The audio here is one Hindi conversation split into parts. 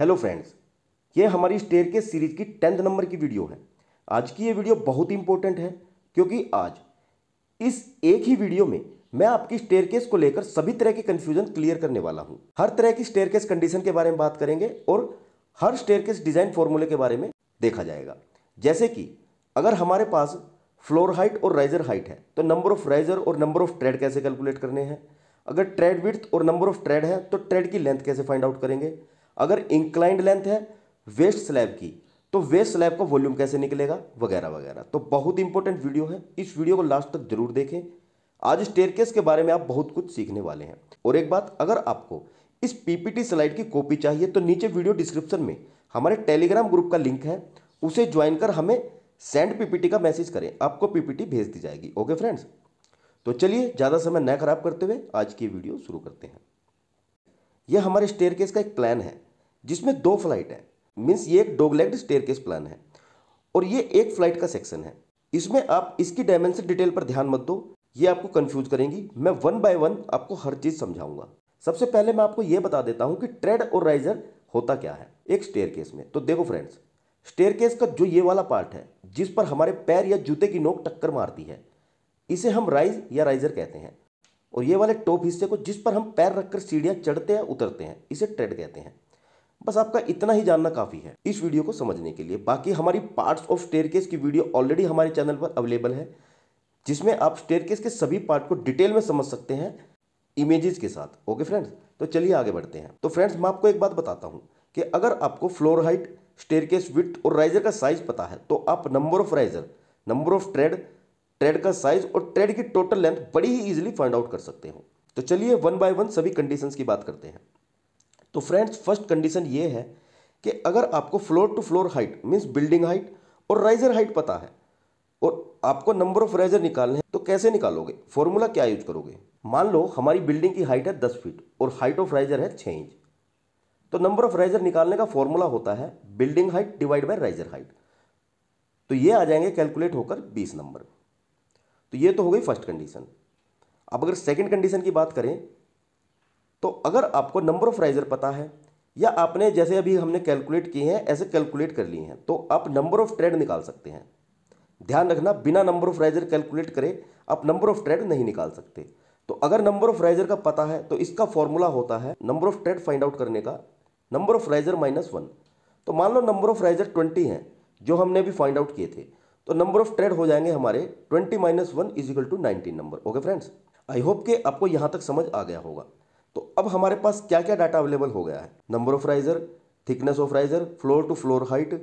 हेलो फ्रेंड्स ये हमारी स्टेयर के सीरीज की टेंथ नंबर की वीडियो है आज की ये वीडियो बहुत ही इंपॉर्टेंट है क्योंकि आज इस एक ही वीडियो में मैं आपकी स्टेयर को लेकर सभी तरह के कन्फ्यूजन क्लियर करने वाला हूँ हर तरह की स्टेयर कंडीशन के बारे में बात करेंगे और हर स्टेयर डिज़ाइन फॉर्मूले के बारे में देखा जाएगा जैसे कि अगर हमारे पास फ्लोर हाइट और राइजर हाइट है तो नंबर ऑफ राइजर और नंबर ऑफ ट्रेड कैसे कैलकुलेट करने हैं अगर ट्रेड विथ और नंबर ऑफ ट्रेड है तो ट्रेड की लेंथ कैसे फाइंड आउट करेंगे अगर इंक्लाइंड लेंथ है वेस्ट स्लैब की तो वेस्ट स्लैब का वॉल्यूम कैसे निकलेगा वगैरह वगैरह तो बहुत इंपॉर्टेंट वीडियो है इस वीडियो को लास्ट तक जरूर देखें आज स्टेयरकेस के बारे में आप बहुत कुछ सीखने वाले हैं और एक बात अगर आपको इस पीपीटी स्लाइड की कॉपी चाहिए तो नीचे वीडियो डिस्क्रिप्शन में हमारे टेलीग्राम ग्रुप का लिंक है उसे ज्वाइन कर हमें सेंड पीपीटी का मैसेज करें आपको पीपीटी भेज दी जाएगी ओके फ्रेंड्स तो चलिए ज़्यादा समय न खराब करते हुए आज की वीडियो शुरू करते हैं यह हमारे स्टेयर केस का एक प्लान है जिसमें दो फ्लाइट है मीन्स ये एक डोगलेग्ड स्टेयर केस प्लान है और ये एक फ्लाइट का सेक्शन है इसमें आप इसकी डायमेंशन डिटेल पर ध्यान मत दो ये आपको कंफ्यूज करेंगी मैं वन बाय वन आपको हर चीज़ समझाऊंगा सबसे पहले मैं आपको ये बता देता हूं कि ट्रेड और राइजर होता क्या है एक स्टेयर केस में तो देखो फ्रेंड्स स्टेयर केस का जो ये वाला पार्ट है जिस पर हमारे पैर या जूते की नोक टक्कर मारती है इसे हम राइज या राइजर कहते हैं और ये वाले टॉप हिस्से को जिस पर हम पैर रखकर सीढ़ियाँ चढ़ते हैं उतरते हैं इसे ट्रेड कहते हैं बस आपका इतना ही जानना काफ़ी है इस वीडियो को समझने के लिए बाकी हमारी पार्ट्स ऑफ स्टेयर की वीडियो ऑलरेडी हमारे चैनल पर अवेलेबल है जिसमें आप स्टेयर के सभी पार्ट को डिटेल में समझ सकते हैं इमेजेस के साथ ओके फ्रेंड्स तो चलिए आगे बढ़ते हैं तो फ्रेंड्स मैं आपको एक बात बताता हूँ कि अगर आपको फ्लोर हाइट स्टेयर विथ और राइजर का साइज पता है तो आप number of riser number of tread tread का साइज और ट्रेड की टोटल लेंथ बड़ी ही इजीली फाइंड आउट कर सकते हो तो चलिए वन बाय वन सभी कंडीशंस की बात करते हैं तो फ्रेंड्स फर्स्ट कंडीशन ये है कि अगर आपको floor to floor height means building height और राइजर हाइट पता है और आपको नंबर ऑफ राइजर निकालने हैं तो कैसे निकालोगे फॉर्मूला क्या यूज करोगे मान लो हमारी बिल्डिंग की हाइट है दस फीट और हाइट ऑफ राइजर है छः इंच तो नंबर ऑफ राइजर निकालने का फॉर्मूला होता है building height divide by riser height तो ये आ जाएंगे कैलकुलेट होकर बीस नंबर तो ये तो हो गई फर्स्ट कंडीशन अब अगर सेकंड कंडीशन की बात करें तो अगर आपको नंबर ऑफ राइजर पता है या आपने जैसे अभी हमने कैलकुलेट किए हैं ऐसे कैलकुलेट कर लिए हैं तो आप नंबर ऑफ ट्रेड निकाल सकते हैं ध्यान रखना बिना नंबर ऑफ राइजर कैलकुलेट करें आप नंबर ऑफ ट्रेड नहीं निकाल सकते तो अगर नंबर ऑफ राइजर का पता है तो इसका फॉर्मूला होता है number of tread find out करने का number of riser minus one तो मान लो नंबर ऑफ राइजर ट्वेंटी हैं जो हमने भी फाइंड आउट किए थे तो नंबर ऑफ ट्रेड हो जाएंगे हमारे twenty minus one is equal to nineteen number okay friends I hope के आपको यहाँ तक समझ आ गया होगा तो अब हमारे पास क्या क्या डाटा अवेलेबल हो गया है number of riser thickness of riser floor to floor height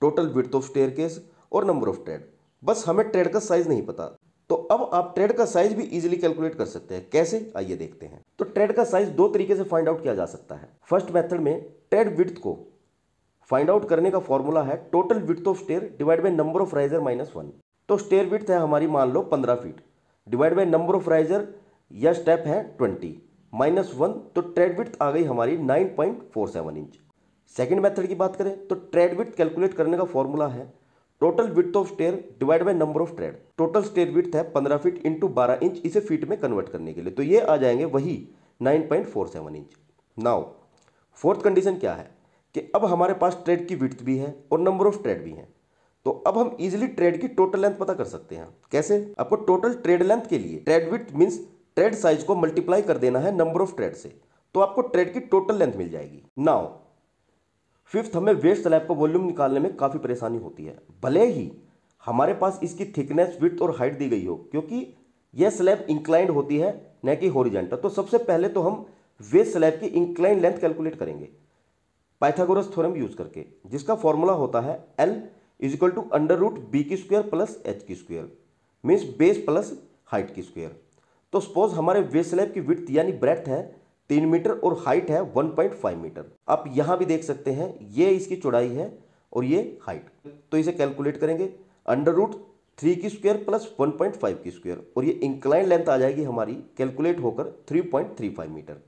total with of stair और नंबर ऑफ ट्रेड बस हमें ट्रेड का साइज नहीं पता तो अब आप ट्रेड का साइज भी इजीली कैलकुलेट कर सकते हैं कैसे आइए देखते हैं तो ट्रेड का साइज दो तरीके से फाइंड आउट किया जा सकता है फर्स्ट मेथड में ट्रेड विथ को फाइंड आउट करने का फॉर्मूला है total with of stair divide by number of riser minus one तो स्टेयर विथ है हमारी मान लो पंद्रह feet divide by number of riser या स्टेप है ट्वेंटी माइनस वन तो ट्रेड विथ आ गई हमारी nine point four seven inch second method की बात करें तो ट्रेड विथ कैलकुलेट करने का फॉर्मूला है total with of stair divide by number of tread total stair with है पंद्रह फीट इंटू बारह इंच इसे फीट में कन्वर्ट करने के लिए तो ये आ जाएंगे वही nine point four seven inch now fourth condition क्या है कि अब हमारे पास ट्रेड की विथ भी है और नंबर ऑफ ट्रेड भी हैं तो अब हम इजिली ट्रेड की टोटल लेंथ पता कर सकते हैं कैसे आपको टोटल ट्रेड लेंथ के लिए tread with means tread size को मल्टीप्लाई कर देना है नंबर ऑफ ट्रेड से तो आपको ट्रेड की टोटल लेंथ मिल जाएगी नाउ फिफ्थ हमें वेस्ट स्लैब का वॉल्यूम निकालने में काफ़ी परेशानी होती है भले ही हमारे पास इसकी थिकनेस विथ और हाइट दी गई हो क्योंकि यह स्लैब इंक्लाइंड होती है न कि होरिजेंटल तो सबसे पहले तो हम वेस्ट स्लैब की इंक्लाइन लेंथ कैलकुलेट करेंगे पाइथागोरस थ्योरम यूज करके जिसका फॉर्मूला होता है L is equal to under root B की स्क्वेयर प्लस एच की square means base plus height की स्क्वेयर तो सपोज हमारे वेस्ट स्लैब की विथ यानी ब्रेथ है तीन मीटर और हाइट है वन पॉइंट फाइव मीटर आप यहाँ भी देख सकते हैं ये इसकी चौड़ाई है और ये हाइट तो इसे कैलकुलेट करेंगे अंडर रूट थ्री की square plus one point five की स्क्वेयर और ये इंक्लाइन लेंथ आ जाएगी हमारी कैलकुलेट होकर three point three five metre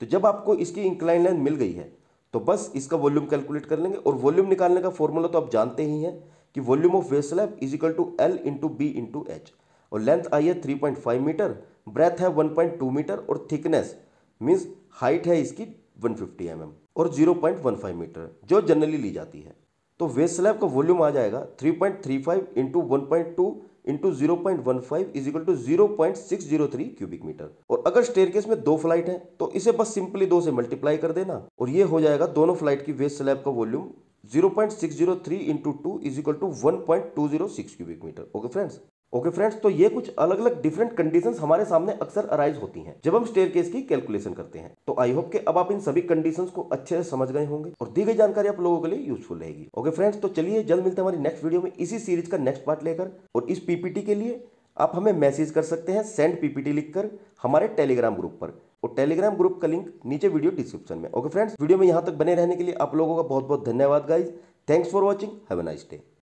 तो जब आपको इसकी इंक्लाइन लेंथ मिल गई है तो बस इसका वॉल्यूम कैलकुलेट कर लेंगे और वॉल्यूम निकालने का फॉर्मूला तो आप जानते ही हैं कि volume of waist slab is equal to L into B into H और लेंथ आई है three point five metre breadth है वन पॉइंट टू मीटर और थिकनेस मीन्स हाइट है इसकी वन फिफ्टी एम एम और zero point one five metre जो जनरली ली जाती है तो वेस्ट स्लैब का वॉल्यूम आ जाएगा three point three five into one point two into zero point one five is equal to zero point six zero three cubic metre और अगर स्टेयर में दो फ्लाइट है तो इसे बस सिंपली दो से मल्टीप्लाई कर देना और ये हो जाएगा दोनों फ्लाइट की वेस्ट स्लैब का volume zero point six zero three into two is equal to one point two zero six cubic metre okay friends okay okay friends तो ये कुछ अलग अलग डिफरेंट कंडीशंस हमारे सामने अक्सर अराइज होती हैं जब हम स्टेयर केस की कैलकुलेशन करते हैं तो आई होप कि अब आप इन सभी कंडीशंस को अच्छे से समझ गए होंगे और दी गई जानकारी आप लोगों के लिए यूजफुल रहेगी ओके okay फ्रेंड्स तो चलिए जल्द मिलते हैं हमारी नेक्स्ट वीडियो में इसी सीरीज का नेक्स्ट पार्ट लेकर और इस पीपीटी के लिए आप हमें मैसेज कर सकते हैं सेंड पीपीटी लिखकर हमारे टेलीग्राम ग्रुप पर और टेलीग्राम ग्रुप का लिंक नीचे वीडियो डिस्क्रिप्शन में ओके फ्रेंड्स वीडियो में यहाँ तक बने रहने के लिए आप लोगों का बहुत बहुत धन्यवाद guys thanks for watching have nice day